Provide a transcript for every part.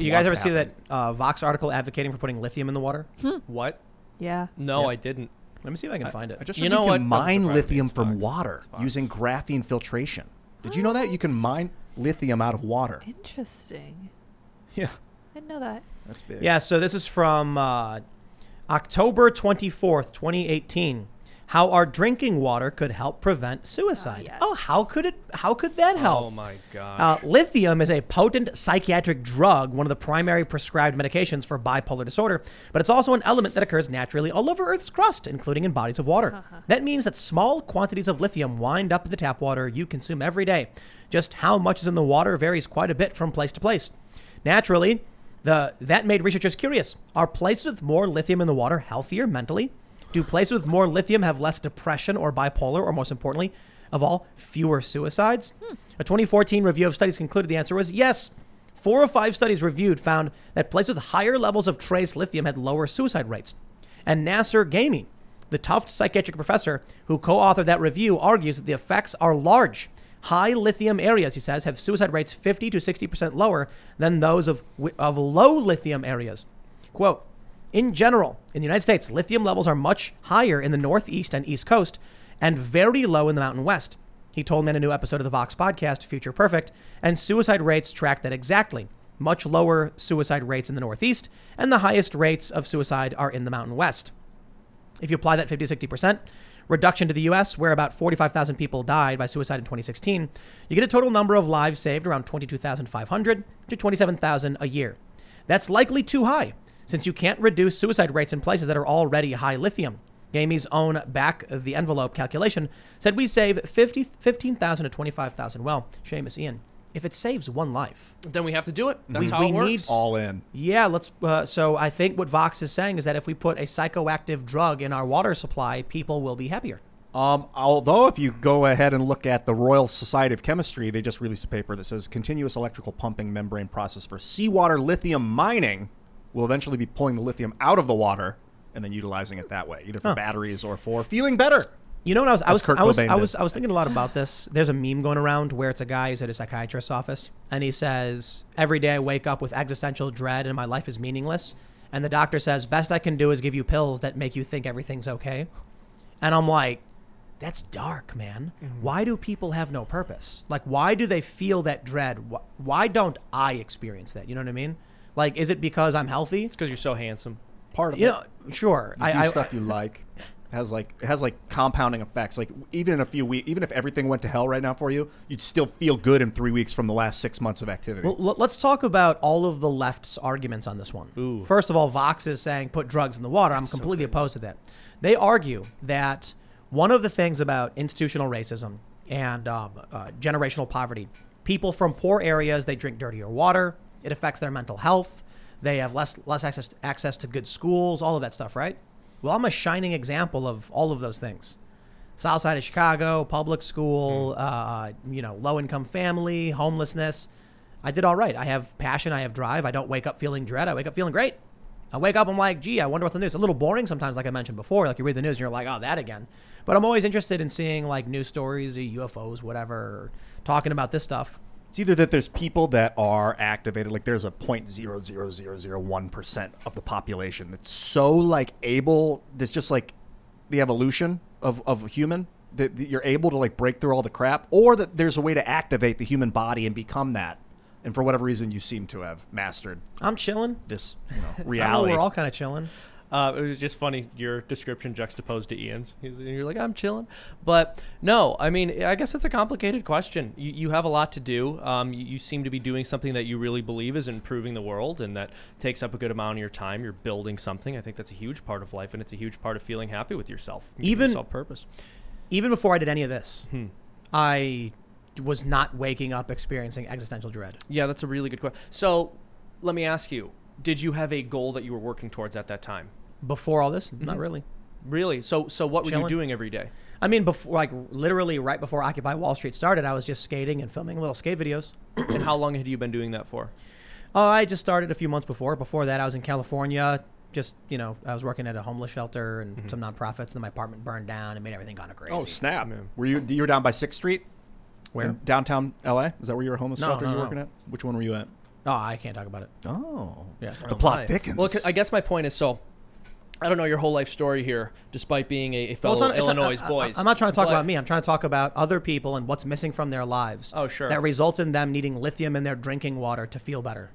You guys ever see that uh, Vox article advocating for putting lithium in the water? Hmm. What? Yeah. No, yeah. I didn't. Let me see if I can I, find it. I just you know you can what? mine lithium from Fox. water using graphene filtration. Did what? you know that you can mine lithium out of water? Interesting. Yeah. I didn't know that. That's big. Yeah. So this is from uh, October twenty fourth, twenty eighteen how our drinking water could help prevent suicide. Oh, yes. oh how could it? How could that help? Oh my God! Uh, lithium is a potent psychiatric drug, one of the primary prescribed medications for bipolar disorder, but it's also an element that occurs naturally all over Earth's crust, including in bodies of water. Uh-huh. That means that small quantities of lithium wind up in the tap water you consume every day. Just how much is in the water varies quite a bit from place to place. Naturally, the, that made researchers curious. Are places with more lithium in the water healthier mentally? Do places with more lithium have less depression or bipolar, or most importantly, of all, fewer suicides? Hmm. A 2014 review of studies concluded the answer was yes. Four or five studies reviewed found that places with higher levels of trace lithium had lower suicide rates. And Nasser Gaming, the Tufts psychiatric professor who co authored that review, argues that the effects are large. High lithium areas, he says, have suicide rates 50 to 60% lower than those of, of low lithium areas. Quote, in general, in the United States, lithium levels are much higher in the Northeast and East Coast and very low in the Mountain West. He told me in a new episode of the Vox podcast, Future Perfect, and suicide rates track that exactly. Much lower suicide rates in the Northeast, and the highest rates of suicide are in the Mountain West. If you apply that 50 60% reduction to the US, where about 45,000 people died by suicide in 2016, you get a total number of lives saved around 22,500 to 27,000 a year. That's likely too high since you can't reduce suicide rates in places that are already high lithium. Gamey's own back of the envelope calculation said we save 50, 15,000 to 25,000. Well, Seamus Ian, if it saves one life, then we have to do it. That's we, how we it works. Need, All in. Yeah, let's. Uh, so I think what Vox is saying is that if we put a psychoactive drug in our water supply, people will be happier. Um, although, if you go ahead and look at the Royal Society of Chemistry, they just released a paper that says continuous electrical pumping membrane process for seawater lithium mining will eventually be pulling the lithium out of the water and then utilizing it that way, either for huh. batteries or for feeling better. You know what I was I was, I was, I was, I was thinking a lot about this. There's a meme going around where it's a guy who's at a psychiatrist's office and he says, Every day I wake up with existential dread and my life is meaningless. And the doctor says, Best I can do is give you pills that make you think everything's okay. And I'm like, that's dark, man. Mm-hmm. Why do people have no purpose? Like, why do they feel that dread? Why don't I experience that? You know what I mean? Like, is it because I'm healthy? It's because you're so handsome. Part of you it. know, sure. You I do I, stuff I, you like. has like it has like compounding effects. Like even in a few weeks, even if everything went to hell right now for you, you'd still feel good in three weeks from the last six months of activity. Well, let's talk about all of the left's arguments on this one. Ooh. First of all, Vox is saying put drugs in the water. That's I'm completely so opposed to that. They argue that one of the things about institutional racism and um, uh, generational poverty, people from poor areas they drink dirtier water it affects their mental health. They have less less access access to good schools, all of that stuff, right? Well, I'm a shining example of all of those things. South side of Chicago, public school, hmm. uh, you know, low income family, homelessness. I did all right. I have passion. I have drive. I don't wake up feeling dread. I wake up feeling great. I wake up, I'm like, gee, I wonder what's the news. It's a little boring sometimes, like I mentioned before. Like you read the news and you're like, oh, that again. But I'm always interested in seeing like news stories, UFOs, whatever, talking about this stuff it's either that there's people that are activated like there's a 0.00001% of the population that's so like able that's just like the evolution of, of a human that, that you're able to like break through all the crap or that there's a way to activate the human body and become that and for whatever reason you seem to have mastered i'm chilling this you know, reality we're all kind of chilling uh, it was just funny your description juxtaposed to Ian's. He's, you're like, I'm chilling, but no, I mean, I guess it's a complicated question. You, you have a lot to do. Um, you, you, seem to be doing something that you really believe is improving the world, and that takes up a good amount of your time. You're building something. I think that's a huge part of life, and it's a huge part of feeling happy with yourself, even self purpose. Even before I did any of this, hmm. I was not waking up experiencing existential dread. Yeah, that's a really good question. So, let me ask you: Did you have a goal that you were working towards at that time? Before all this, mm-hmm. not really. Really? So so what Chilling. were you doing every day? I mean, before like literally right before Occupy Wall Street started, I was just skating and filming little skate videos. and how long had you been doing that for? Oh, I just started a few months before. Before that, I was in California. Just you know, I was working at a homeless shelter and mm-hmm. some nonprofits. And then my apartment burned down and made everything kind of crazy. Oh snap! Man. Were you you were down by Sixth Street? Where in downtown LA? Is that where you were homeless no, shelter no, you were no. working at? Which one were you at? Oh, I can't talk about it. Oh, yeah. The plot thickens. Well, I guess my point is so I don't know your whole life story here, despite being a, fellow well, not, Illinois not, uh, boy. I'm not trying to talk but, about me. I'm trying to talk about other people and what's missing from their lives. Oh, sure. That results in them needing lithium in their drinking water to feel better.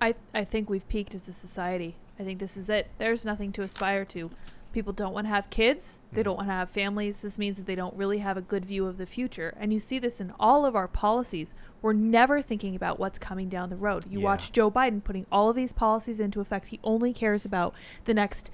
I, I think we've peaked as a society. I think this is it. There's nothing to aspire to. People don't want to have kids. They don't mm. want to have families. This means that they don't really have a good view of the future. And you see this in all of our policies. We're never thinking about what's coming down the road. You yeah. watch Joe Biden putting all of these policies into effect. He only cares about the next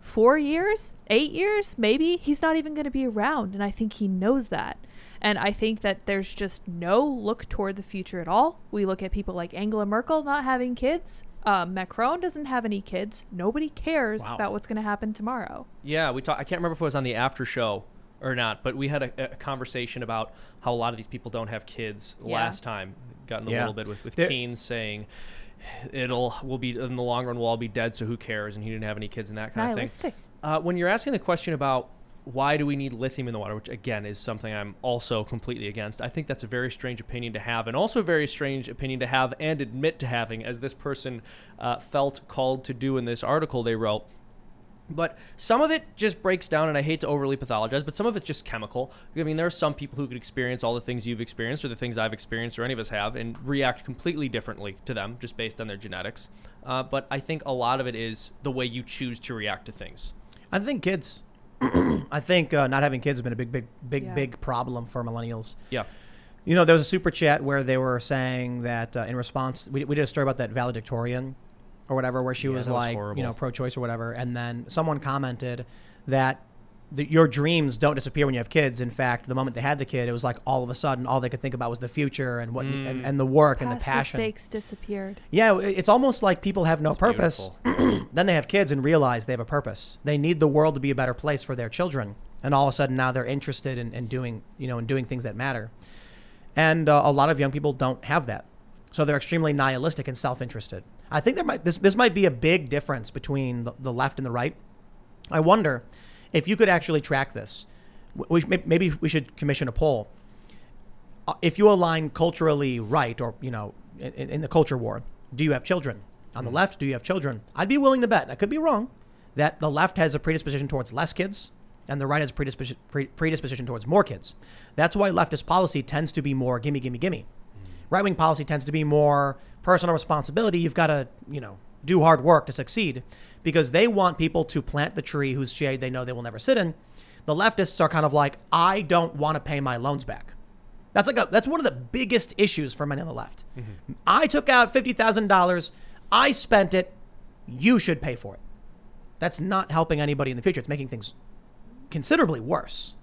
four years, eight years, maybe, he's not even going to be around. And I think he knows that. And I think that there's just no look toward the future at all. We look at people like Angela Merkel not having kids. Uh, Macron doesn't have any kids. Nobody cares wow. about what's going to happen tomorrow. Yeah, we talked. I can't remember if it was on the after show or not, but we had a, a, conversation about how a lot of these people don't have kids yeah. last time. Gotten a yeah. little bit with, with Keen saying it'll will be in the long run we'll all be dead, so who cares? And he didn't have any kids and that kind nihilistic. of thing. Uh, when you're asking the question about why do we need lithium in the water, which again is something I'm also completely against, I think that's a very strange opinion to have, and also a very strange opinion to have and admit to having, as this person uh, felt called to do in this article they wrote. But some of it just breaks down, and I hate to overly pathologize, but some of it's just chemical. I mean, there are some people who could experience all the things you've experienced, or the things I've experienced, or any of us have, and react completely differently to them just based on their genetics. Uh, but I think a lot of it is the way you choose to react to things. I think kids, I think uh, not having kids has been a big, big, big, yeah. big problem for millennials. Yeah. You know, there was a super chat where they were saying that uh, in response, we, we did a story about that valedictorian or whatever, where she yeah, was like, was you know, pro-choice or whatever, and then someone commented that the, your dreams don't disappear when you have kids. In fact, the moment they had the kid, it was like all of a sudden, all they could think about was the future and what mm. and, and, the work Past and the passion. Mistakes disappeared. Yeah, it's almost like people have no That's purpose. then they have kids and realize they have a purpose. They need the world to be a better place for their children, and all of a sudden now they're interested in, in doing you know in doing things that matter. And uh, a lot of young people don't have that, so they're extremely nihilistic and self-interested. I think there might this this might be a big difference between the, the left and the right. I wonder if you could actually track this. We, maybe we should commission a poll. Uh, if you align culturally right, or you know, in, in the culture war, do you have children? On the hmm. left, do you have children? I'd be willing to bet, I could be wrong, that the left has a predisposition towards less kids and the right has a predisposition, predisposition towards more kids. That's why leftist policy tends to be more gimme, gimme, gimme right wing policy tends to be more personal responsibility. You've got to, you know, do hard work to succeed because they want people to plant the tree whose shade they know they will never sit in. The leftists are kind of like, I don't want to pay my loans back. That's like a, that's one of the biggest issues for many on the left. Mm-hmm. I took out fifty thousand dollars, I spent it, you should pay for it. That's not helping anybody in the future. It's making things considerably worse.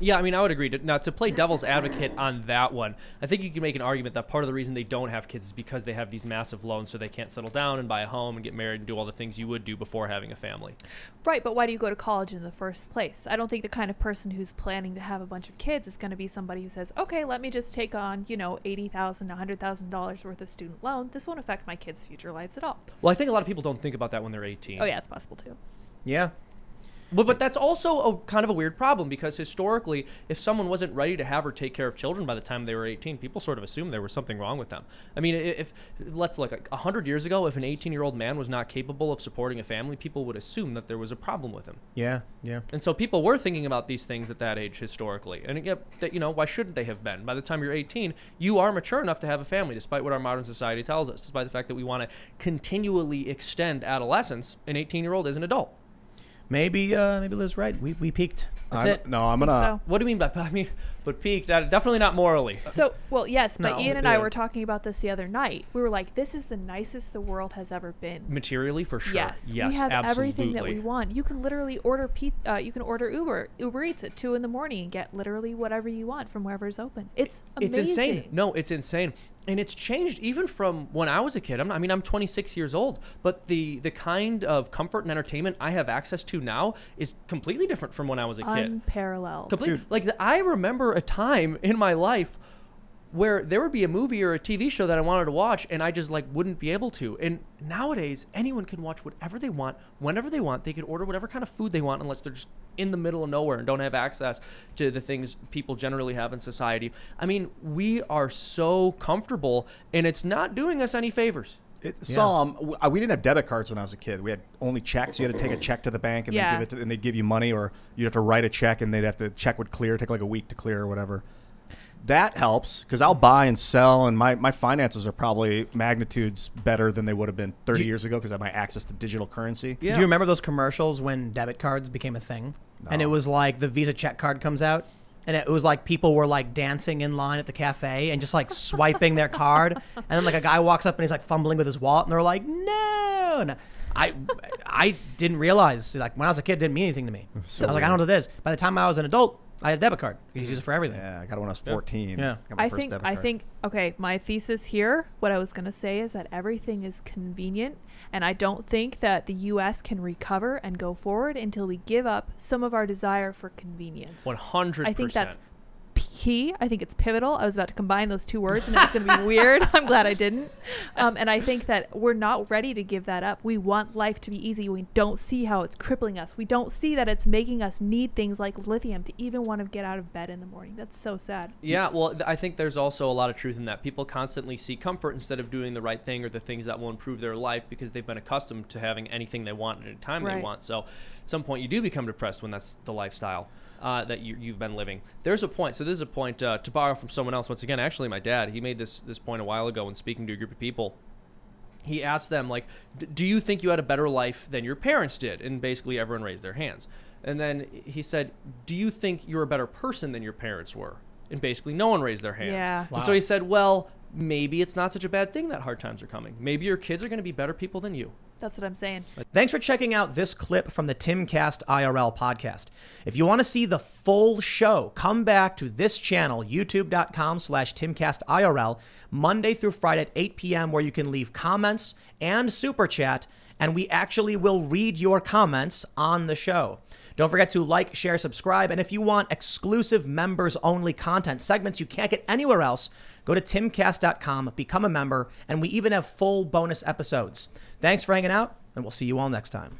Yeah, I mean, I would agree. Now, to play devil's advocate on that one, I think you can make an argument that part of the reason they don't have kids is because they have these massive loans, so they can't settle down and buy a home and get married and do all the things you would do before having a family. Right, but why do you go to college in the first place? I don't think the kind of person who's planning to have a bunch of kids is going to be somebody who says, okay, let me just take on, you know, $80,000, $100,000 worth of student loan. This won't affect my kids' future lives at all. Well, I think a lot of people don't think about that when they're 18. Oh, yeah, it's possible too. Yeah, but but that's also a kind of a weird problem because historically, if someone wasn't ready to have or take care of children by the time they were 18, people sort of assumed there was something wrong with them. I mean, if let's look, like 100 years ago, if an 18-year-old man was not capable of supporting a family, people would assume that there was a problem with him. Yeah, yeah. And so people were thinking about these things at that age historically, and yet that you know why shouldn't they have been? By the time you're 18, you are mature enough to have a family, despite what our modern society tells us, despite the fact that we want to continually extend adolescence. An 18-year-old is an adult maybe uh, maybe Liz right. We we peaked. That's I'm, it. No, I'm gonna. So. What do you mean by? I mean, but peaked definitely not morally. So, well, yes, but no, Ian and yeah. I were talking about this the other night. We were like, "This is the nicest the world has ever been." Materially, for sure. Yes, yes we have absolutely. everything that we want. You can literally order pe- uh, you can order Uber Uber Eats at two in the morning and get literally whatever you want from wherever's open. It's amazing. It's insane. No, it's insane, and it's changed even from when I was a kid. I'm, i mean, I'm 26 years old, but the the kind of comfort and entertainment I have access to now is completely different from when I was a kid. Unparalleled. Completely. Like the, I remember a time in my life where there would be a movie or a TV show that I wanted to watch and I just like wouldn't be able to. And nowadays, anyone can watch whatever they want, whenever they want. They can order whatever kind of food they want unless they're just in the middle of nowhere and don't have access to the things people generally have in society. I mean, we are so comfortable and it's not doing us any favors. It, yeah. Some uh, we didn't have debit cards when I was a kid. We had only checks. You had to take a check to the bank and yeah. they give it to, and they'd give you money, or you'd have to write a check and they'd have to check would clear, take like a week to clear or whatever. That helps because I'll buy and sell, and my, my finances are probably magnitudes better than they would have been 30 you, years ago because I have my access to digital currency. Yeah. Do you remember those commercials when debit cards became a thing? No. And it was like the Visa check card comes out, and it was like people were like dancing in line at the cafe and just like swiping their card and then like a guy walks up and he's like fumbling with his wallet and they're like no and i i didn't realize like when i was a kid it didn't mean anything to me so i was weird. like i don't do this by the time i was an adult I had a debit card. You could use it for everything. Yeah, I got it when I was 14. Yeah. Got my I first think debit I think okay, my thesis here, what I was going to say is that everything is convenient and I don't think that the US can recover and go forward until we give up some of our desire for convenience. 100%. I think that's key. I think it's pivotal. I was about to combine those two words and it's going to be weird. I'm glad I didn't. Um, and I think that we're not ready to give that up. We want life to be easy. We don't see how it's crippling us. We don't see that it's making us need things like lithium to even want to get out of bed in the morning. That's so sad. Yeah, well, I think there's also a lot of truth in that. People constantly seek comfort instead of doing the right thing or the things that will improve their life because they've been accustomed to having anything they want at a time right. they want. So some point, you do become depressed when that's the lifestyle uh, that you, have been living. There's a point. So this is a point uh, to borrow from someone else once again. Actually, my dad he made this this point a while ago when speaking to a group of people. He asked them like, "Do you think you had a better life than your parents did?" And basically, everyone raised their hands. And then he said, "Do you think you're a better person than your parents were?" and basically no one raised their hands. Yeah. Wow. And so he said, "Well, maybe it's not such a bad thing that hard times are coming. Maybe your kids are going to be better people than you. That's what I'm saying. Thanks for checking out this clip from the Timcast IRL podcast. If you want to see the full show, come back to this channel, youtube.com slash timcastirl, Monday through Friday at 8 p.m., where you can leave comments and super chat, and we actually will read your comments on the show. Don't forget to like, share, subscribe, and if you want exclusive members only content segments you can't get anywhere else, go to timcast.com, become a member, and we even have full bonus episodes. Thanks for hanging out, and we'll see you all next time.